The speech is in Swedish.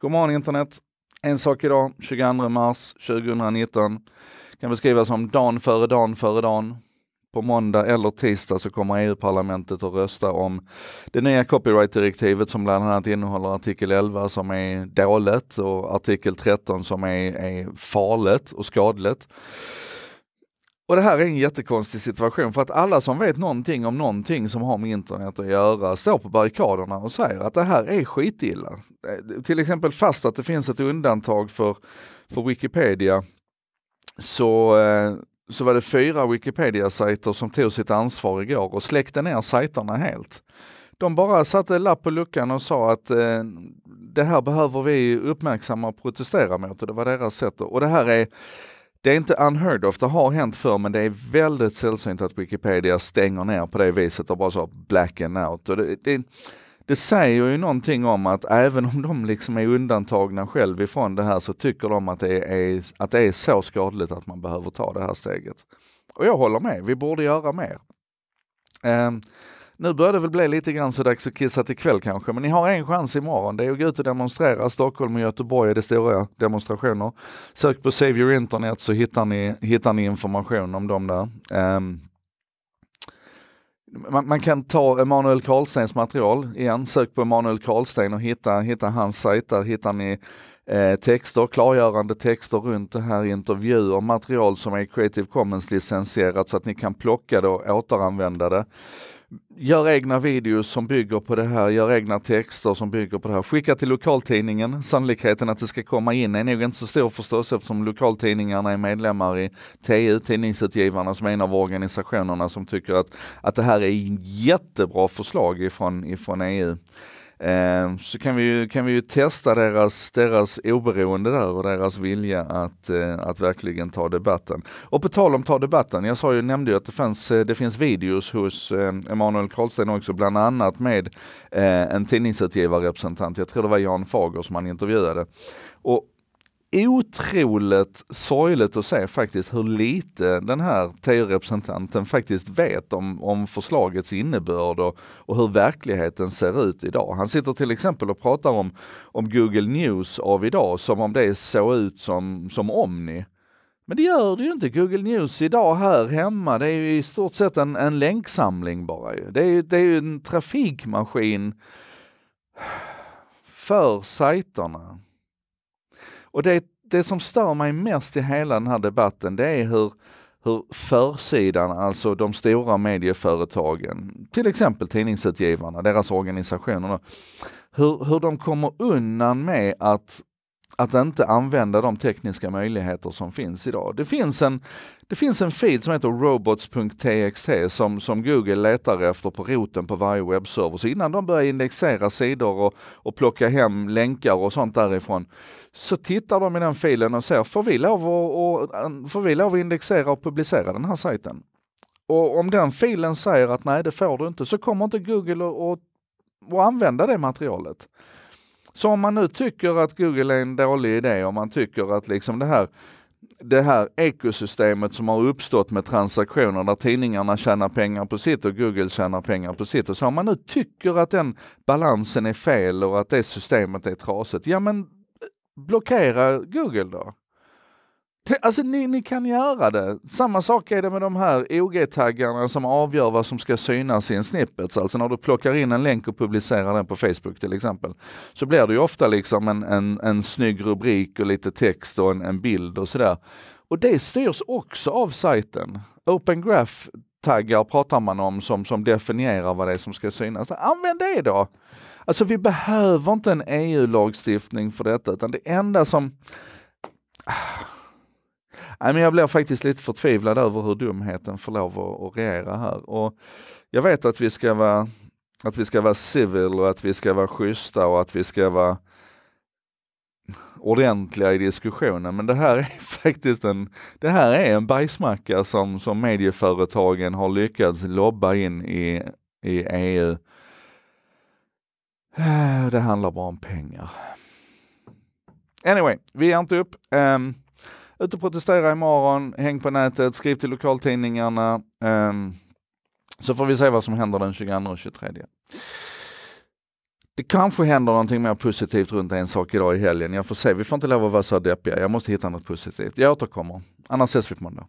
God morgon internet! En sak idag, 22 mars 2019, kan beskrivas som dagen före dagen före dagen. På måndag eller tisdag så kommer EU-parlamentet att rösta om det nya copyrightdirektivet som bland annat innehåller artikel 11 som är dåligt och artikel 13 som är, är farligt och skadligt. Och det här är en jättekonstig situation för att alla som vet någonting om någonting som har med internet att göra står på barrikaderna och säger att det här är skitilla. Eh, till exempel fast att det finns ett undantag för, för Wikipedia så, eh, så var det fyra Wikipedia-sajter som tog sitt ansvar igår och släckte ner sajterna helt. De bara satte lapp på luckan och sa att eh, det här behöver vi uppmärksamma och protestera mot och det var deras sätt. Och det här är det är inte unheard of, det har hänt förr men det är väldigt sällsynt att Wikipedia stänger ner på det viset och bara så blacken out. Det, det, det, säger ju någonting om att även om de liksom är undantagna själv ifrån det här så tycker de att det är, att det är så skadligt att man behöver ta det här steget. Och jag håller med, vi borde göra mer. Um, nu börjar det väl bli lite grann så dags att kissa till kväll kanske, men ni har en chans imorgon. Det är att gå ut och demonstrera. Stockholm och Göteborg är det stora demonstrationer. Sök på Save Your Internet så hittar ni, hittar ni information om dem där. Um, man, man, kan ta Emanuel Karlstens material igen, sök på Emanuel Karlsten och hitta, hitta hans sajt. Där hittar ni eh, texter, klargörande texter runt det här, intervjuer, material som är Creative Commons licensierat så att ni kan plocka det och återanvända det. Gör egna videos som bygger på det här, gör egna texter som bygger på det här. Skicka till lokaltidningen. Sannolikheten att det ska komma in är nog inte så stor förstås eftersom lokaltidningarna är medlemmar i TU, Tidningsutgivarna, som är en av organisationerna som tycker att, att det här är jättebra förslag ifrån, ifrån EU. Eh, så kan vi ju, kan vi ju testa deras, deras oberoende där och deras vilja att, eh, att verkligen ta debatten. Och på tal om ta debatten, jag sa ju, nämnde ju att det, fanns, eh, det finns videos hos eh, Emanuel Karlsten också, bland annat med eh, en tidningsutgivarrepresentant, jag tror det var Jan Fager som han intervjuade. Och otroligt sorgligt att se faktiskt hur lite den här TU-representanten faktiskt vet om, om förslagets innebörd och, och, hur verkligheten ser ut idag. Han sitter till exempel och pratar om, om Google News av idag som om det såg ut som, som Omni. Men det gör det ju inte. Google News idag här hemma, det är ju i stort sett en, en länksamling bara. Det är ju det är ju en trafikmaskin för sajterna. Och det, det som stör mig mest i hela den här debatten, det är hur, hur försidan, alltså de stora medieföretagen, till exempel tidningsutgivarna, deras organisationer, hur, hur de kommer undan med att att inte använda de tekniska möjligheter som finns idag. Det finns en, det finns en feed som heter robots.txt som, som Google letar efter på roten på varje webbserver. Så innan de börjar indexera sidor och, och plocka hem länkar och sånt därifrån så tittar de i den filen och ser, får vi lov, och, och, får vi lov att indexera och publicera den här sajten? Och om den filen säger att nej, det får du inte, så kommer inte Google att använda det materialet. Så om man nu tycker att Google är en dålig idé, om man tycker att liksom det här det här ekosystemet som har uppstått med transaktioner där tidningarna tjänar pengar på sitt och Google tjänar pengar på sitt. Och så om man nu tycker att den balansen är fel och att det systemet är trasigt, ja men eh, blockera Google då. Alltså ni, ni, kan göra det. Samma sak är det med de här OG-taggarna som avgör vad som ska synas i en snippet. Alltså när du plockar in en länk och publicerar den på Facebook till exempel. Så blir det ju ofta liksom en, en, en snygg rubrik och lite text och en, en bild och sådär. Och det styrs också av sajten. Open Graph taggar pratar man om som, som definierar vad det är som ska synas. Använd det då! Alltså vi behöver inte en EU-lagstiftning för detta utan det enda som Nej, men jag blev faktiskt lite förtvivlad över hur dumheten får lov att, att regera här. Och jag vet att vi ska vara att vi ska vara civil och att vi ska vara schyssta och att vi ska vara ordentliga i diskussionen. Men det här är faktiskt en, det här är en bajsmacka som, som medieföretagen har lyckats lobba in i, i EU. Eh, det handlar bara om pengar. Anyway, vi är inte upp. Um, ut och protestera imorgon, häng på nätet, skriv till lokaltidningarna. Um, så får vi se vad som händer den 22 och 23. Det kanske händer någonting mer positivt runt en sak idag i helgen. Jag får se, vi får inte lov att vara så deppiga. Jag måste hitta något positivt. Jag återkommer. Annars ses vi på måndag.